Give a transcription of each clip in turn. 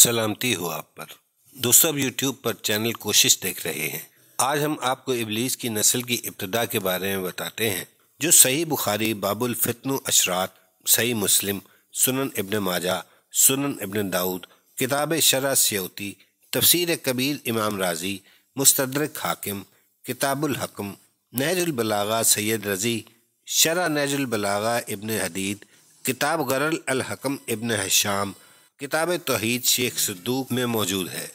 सलामती हो आप पर दोस्तों अब यूट्यूब पर चैनल कोशिश देख रहे हैं आज हम आपको इबलीस की नस्ल की इब्तदा के बारे में बताते हैं जो सही बुखारी बाबुल फितन अशरात सही मुस्लिम सुनन इबन माजा सुनन इबन दाऊद किताब शरा सियोती तफसीर कबीर इमाम राजी मुस्तरक हाकिम किताबुल हकम नहरबलागा सैयद रजी शरा नहरबलागा इबन हदीद किताब गरल अलहकम इबन हशाम किताब तोहीद शेख सद्दूक में मौजूद है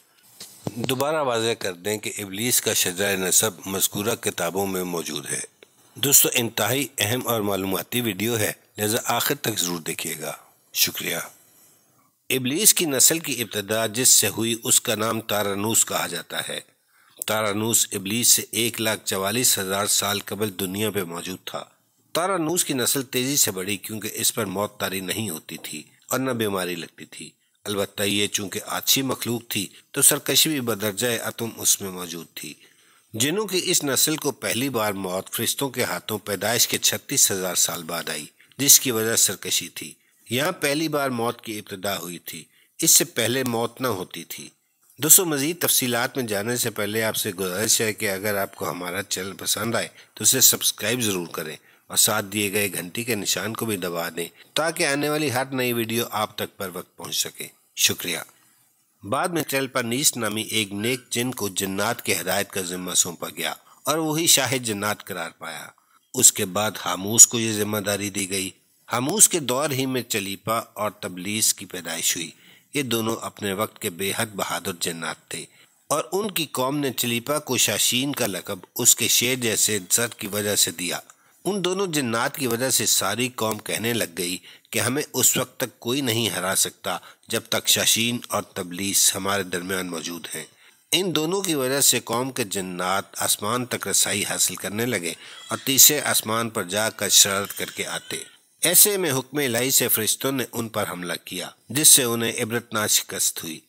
दोबारा वाजह कर दें कि इबलीस का शजा नसब मस्कूरा किताबों में मौजूद है दोस्तों इंतहाई अहम और मालूमती वीडियो है लिजा आखिर तक ज़रूर देखिएगा शुक्रिया इबलीस की नस्ल की इब्तदा जिससे हुई उसका नाम तारानूस कहा जाता है तारानूस इबलीस से एक लाख चवालीस हज़ार साल कबल दुनिया पर मौजूद था तारानूस की नस्ल तेज़ी से बढ़ी क्योंकि इस पर मौत तारी नहीं होती थी और न बीमारी लगती थी अलबत् ये चूंकि अच्छी मखलूक थी तो सरकशी भी बदरजाय अतम उसमें मौजूद थी जिनों की इस नस्ल को पहली बार मौत फरिश्तों के हाथों पैदाइश के छत्तीस हजार साल बाद आई जिसकी वजह सरकशी थी यहाँ पहली बार मौत की इब्तदा हुई थी इससे पहले मौत न होती थी दोस्तों मज़ीद तफसीत में जाने से पहले आपसे गुजारिश है कि अगर आपको हमारा चैनल पसंद आए तो उसे सब्सक्राइब ज़रूर करें और साथ दिए गए घंटी के निशान को भी दबा दें ताकि आने वाली हर नई वीडियो आप तक पर वक्त पहुंच सके शुक्रिया बाद में चैनल पर नीच नामी एक नेक जिन को जन्नात की हदायत का जिम्मा सौंपा गया और वही शाहिद जन्नात करार पाया उसके बाद हामूस को यह जिम्मेदारी दी गई हामूस के दौर ही में चलीपा और तबलीस की पैदाइश हुई ये दोनों अपने वक्त के बेहद बहादुर जन्नात थे और उनकी कौम ने चलीपा को शाशीन का लकब उसके शेर जैसे जर की वजह से दिया उन दोनों जिन्नात की वजह से सारी कौम कहने लग गई कि हमें उस वक्त तक कोई नहीं हरा सकता जब तक शशीन और तबलीस हमारे दरमियान मौजूद हैं इन दोनों की वजह से कौम के जन्नात आसमान तक रसाई हासिल करने लगे और तीसरे आसमान पर जाकर शरारत करके आते ऐसे में हुक्म लाई से फरिश्तों ने उन पर हमला किया जिससे उन्हें इबरतनाक शिकस्त हुई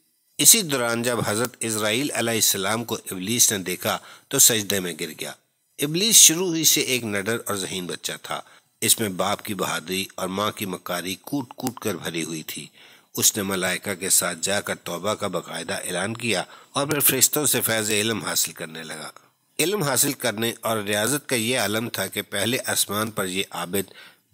इसी दौरान जब हज़रत इसराइल सलाम को इबलीस ने देखा तो सजदे में गिर गया इबलीस शुरू ही से एक नडर और जहीन बच्चा था इसमें बाप की बहादुरी और माँ की मकारी कूट कूट कर भरी हुई थी उसने मलाइका के साथ जाकर तौबा का बाकायदा ऐलान किया और फिर फरिश्तों से फैज़ इलम हासिल करने लगा इलम हासिल करने और रियाजत का ये आलम था कि पहले आसमान पर यह आबिद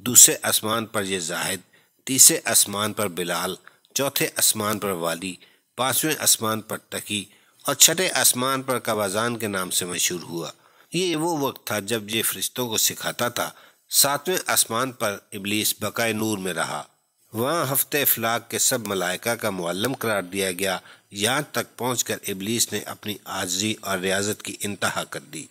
दूसरे आसमान पर यह जाहिद तीसरे आसमान पर बिलाल चौथे आसमान पर वाली पाँचवें आसमान पर तकी और छठे आसमान पर कबाजान के नाम से मशहूर हुआ ये वो वक्त था जब ये फरिश्तों को सिखाता था सातवें आसमान पर इबलीस बकाए नूर में रहा वहाँ हफ्ते फलाक के सब मलाइका का मुअल्लम करार दिया गया यहाँ तक पहुँच कर इबलीस ने अपनी आजी और रियाजत की इंतहा कर दी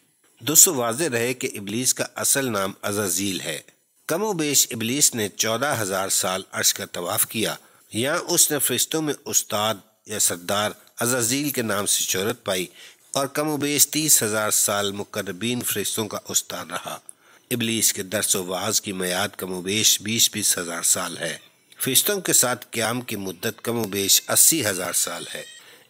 दोस्तों वाज रहे कि इबलीस का असल नाम अजाजील है कमो बेश इबलीस ने चौदह हज़ार साल अर्श का तवाफ़ किया यहाँ उसने फरिश्तों में उस्ताद या सरदार अजाजील के नाम से शहरत पाई और कम उबेश तीस हज़ार साल मुकरबीन फरिश्तों का उस्ताद रहा इबलीस के दरसो वाज की मैयाद कम उबेश बीस बीस हज़ार साल है फरिश्तों के साथ क्याम की मुद्दत कम उबेश अस्सी हज़ार साल है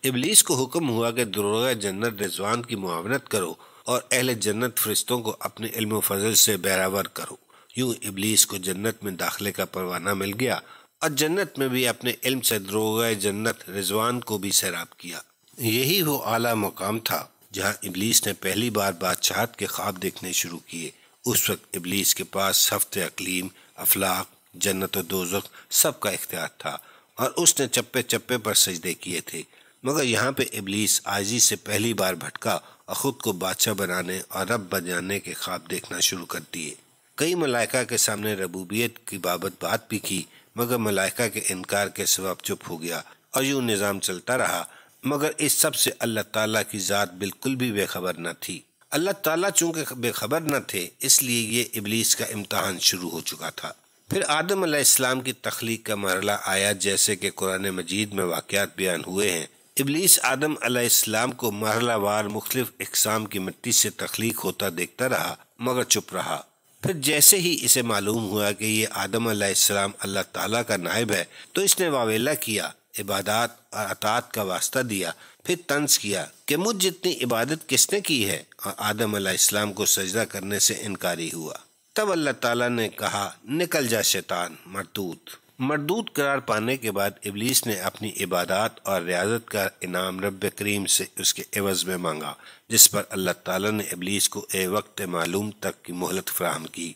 इबलीस को हुक्म हुआ कि दरोगा जन्नत रिजवान की मुआवनत करो और अहल जन्नत फरिश्तों को अपने इल्म फजल से बैरावर करो यूँ इबलीस को जन्नत में दाखिले का परवाना मिल गया और जन्नत में भी अपने इल्म से दरोगा जन्नत रिजवान को भी सैराब किया यही वो आला मुकाम था जहाँ इबलीस ने पहली बार बादशाहत के ख्वाब देखने शुरू किए उस वक्त इबलीस के पास हफ्त अकलीम अफलाक जन्नत और दोजख सब का इख्तियार था और उसने चप्पे चप्पे पर सजदे किए थे मगर यहाँ पे इबलीस आजी से पहली बार भटका और ख़ुद को बादशाह बनाने और रब बजाने के ख्वाब देखना शुरू कर दिए कई मलाइका के सामने रबूबियत की बाबत बात भी की मगर मलाइका के इनकार के सबब चुप हो गया और यूँ निज़ाम चलता रहा मगर इस सब से अल्लाह ताला की ज़ात बिल्कुल भी बेखबर न थी अल्लाह ताला चूंकि बेखबर न थे इसलिए ये इबलीस का इम्तहान शुरू हो चुका था फिर आदम अलैहिस्सलाम की तख्लीक का मरला आया जैसे कि कुरान मजीद में वाक़ात बयान हुए हैं इबलीस आदम अलैहिस्सलाम को मरला वार मुख्तफ इकसाम की मिट्टी से तख्लीक होता देखता रहा मगर चुप रहा फिर जैसे ही इसे मालूम हुआ कि ये आदम अलैहिस्सलाम अल्लाह ताला का नायब है तो इसने वावेला किया इबादत और अतात का वास्ता दिया फिर तंज किया कि मुझ जितनी इबादत किसने की है और आदम अलैहिस्सलाम को सजदा करने से इनकारी हुआ तब अल्लाह ताला ने कहा निकल जा शैतान मरदूत मरदूत करार पाने के बाद इबलीस ने अपनी इबादत और रियाजत का इनाम रब करीम से उसके एवज़ में मांगा जिस पर अल्लाह ताला ने इबलीस को ए वक्त मालूम तक की मोहलत फ्राहम की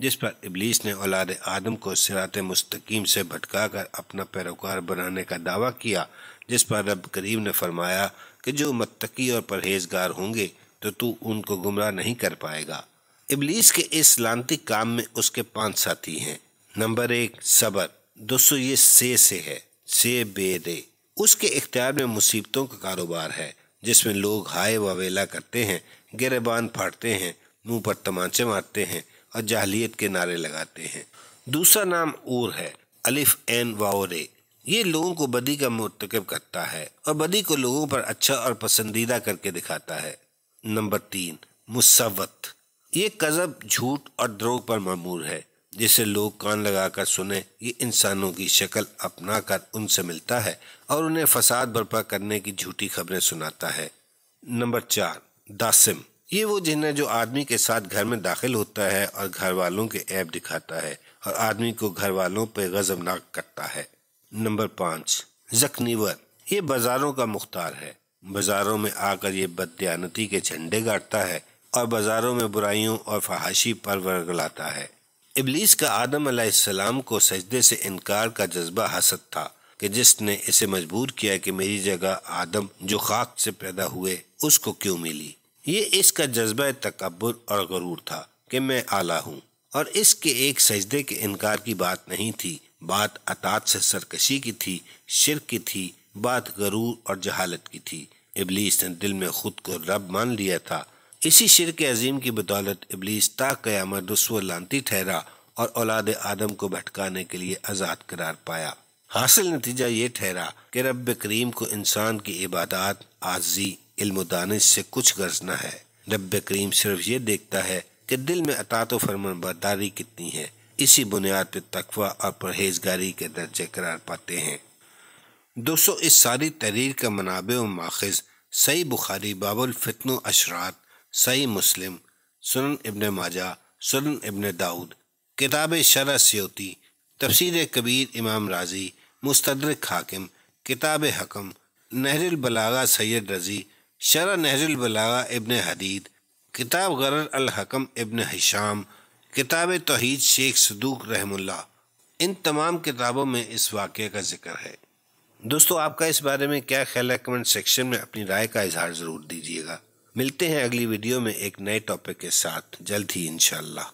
जिस पर इबलीस ने औलाद आदम को सिरात मुस्तकीम से भटका कर अपना पैरोकार बनाने का दावा किया जिस पर रब करीम ने फरमाया कि जो मत्तकी और परहेजगार होंगे तो तू उनको गुमराह नहीं कर पाएगा इबलीस के इस लानती काम में उसके पांच साथी हैं नंबर एक सबर दोस्तों ये से से है से बेरे उसके इख्तियार में मुसीबतों का कारोबार है जिसमें लोग हाय वेला करते हैं गिरबान फाड़ते हैं मुंह पर तमाचे मारते हैं और जाहलीत के नारे लगाते हैं दूसरा नाम ऊर है अलिफ एन वाओरे ये लोगों को बदी का मरतकब करता है और बदी को लोगों पर अच्छा और पसंदीदा करके दिखाता है नंबर तीन मुसवत ये कज़ब झूठ और द्रोह पर ममूर है जिसे लोग कान लगाकर सुने ये इंसानों की शक्ल अपना कर उनसे मिलता है और उन्हें फसाद बर्पा करने की झूठी खबरें सुनाता है नंबर चार दासिम ये वो जिन है जो आदमी के साथ घर में दाखिल होता है और घर वालों के ऐप दिखाता है और आदमी को घर वालों पर गजबनाक करता है नंबर पाँच जखनीवर ये बाजारों का मुख्तार है बाजारों में आकर ये बदयानती के झंडे गाड़ता है और बाजारों में बुराइयों और फहाशी पर वर्गलाता है इबलीस का आदम आसमाम को सजदे से इनकार का जज्बा हसद था कि जिसने इसे मजबूर किया कि मेरी जगह आदम जो खाक से पैदा हुए उसको क्यों मिली ये इसका जज्बा तकबर और गरूर था कि मैं आला हूँ और इसके एक सजदे के इनकार की बात नहीं थी बात अतात से सरकशी की थी शिर की थी बात गरूर और जहालत की थी इबलीस ने दिल में खुद को रब मान लिया था इसी शिर के अजीम की बदौलत इबलीस ता क्यामत रसव लानती ठहरा और औलाद आदम को भटकाने के लिए आज़ाद करार पाया हासिल नतीजा ये ठहरा कि रब करीम को इंसान की इबादत आजी इल्म दानिश से कुछ गर्ज ना है रब करीम सिर्फ ये देखता है कि दिल में अतात तो फरमान बरदारी कितनी है इसी बुनियाद पर तकवा और परहेजगारी के दर्जे करार पाते हैं दोस्तों इस सारी तहरीर का मनाब व माखज सही बुखारी बाबुल फितन अशरात सही मुस्लिम सुन इबन माजा सुन इबन दाऊद किताब शरा सियोती तफसर कबीर इमाम राजी मुस्तरक हाकिम किताब हकम नहरबलागा सैद रजी शरा नहरुलबलागा इबन हदीद किताब गरर अलहकम इबन हिशाम किताब तोहीद शेख सदूक रहमुल्ला इन तमाम किताबों में इस वाक़े का जिक्र है दोस्तों आपका इस बारे में क्या ख्याल है कमेंट सेक्शन में अपनी राय का इजहार ज़रूर दीजिएगा मिलते हैं अगली वीडियो में एक नए टॉपिक के साथ जल्द ही इनशाला